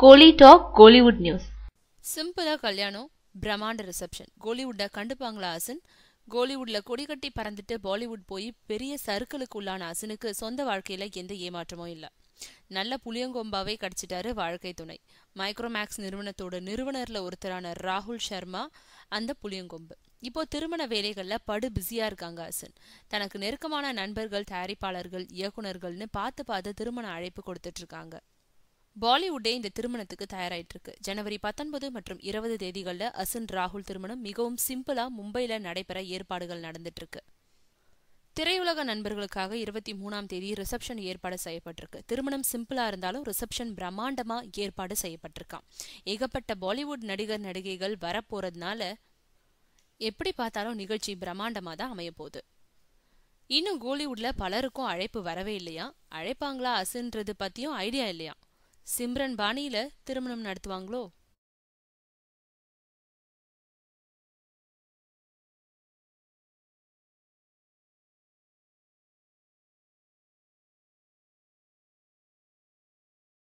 கோலி talk Kollywood news சிம்பிளா கல்யாணம் பிரம்மாண்ட ரிசப்ஷன் கோலிவுட்ட கண்டுப்பாங்களா ஆசன் கோலிவுட்ல கொடிகட்டி பறந்துட்டு பாலிவுட் போய் பெரிய சர்க்கிளுக்கு உள்ளான அசனுக்கு சொந்த வாழ்க்கையில எந்த ஏமாற்றமும் இல்ல நல்ல புளியங்கொம்பாவே கடிச்சிட்டாரு வாழ்க்கை துணை மைக்ரோமேக்ஸ் நிறுவனத்தோட நிறுவனர்ல ஒருத்தரான ராகுல் சர்மா அந்த புளியங்கொம்பு இப்போ திருமண வேலைகளில் படு பிஸியா இருக்காங்க அசன் தனக்கு நெருக்கமான நண்பர்கள் தயாரிப்பாளர்கள் இயக்குனர்கள்னு பார்த்து பார்த்து திருமண அழைப்பு கொடுத்துட்டு இருக்காங்க பாலிவுட்டே இந்த திருமணத்துக்கு தயாராயிட்டு இருக்கு ஜனவரி பத்தொன்பது மற்றும் இருபது தேதிகளில் அசின் ராகுல் திருமணம் மிகவும் சிம்பிளா மும்பையில நடைபெற ஏற்பாடுகள் நடந்துட்டு இருக்கு திரையுலக நண்பர்களுக்காக இருபத்தி மூணாம் தேதி ரிசப்ஷன் ஏற்பாடு செய்யப்பட்டிருக்கு திருமணம் சிம்பிளா இருந்தாலும் ரிசப்ஷன் பிரம்மாண்டமா ஏற்பாடு செய்யப்பட்டிருக்கான் ஏகப்பட்ட பாலிவுட் நடிகர் நடிகைகள் வரப்போறதுனால எப்படி பார்த்தாலும் நிகழ்ச்சி பிரம்மாண்டமா தான் அமைய போகுது இன்னும் கோலிவுட்ல பலருக்கும் அழைப்பு வரவே இல்லையா அழைப்பாங்களா அசுன்றது பத்தியும் ஐடியா இல்லையா சிம்ரன் பாணியில திருமணம் நடத்துவாங்களோ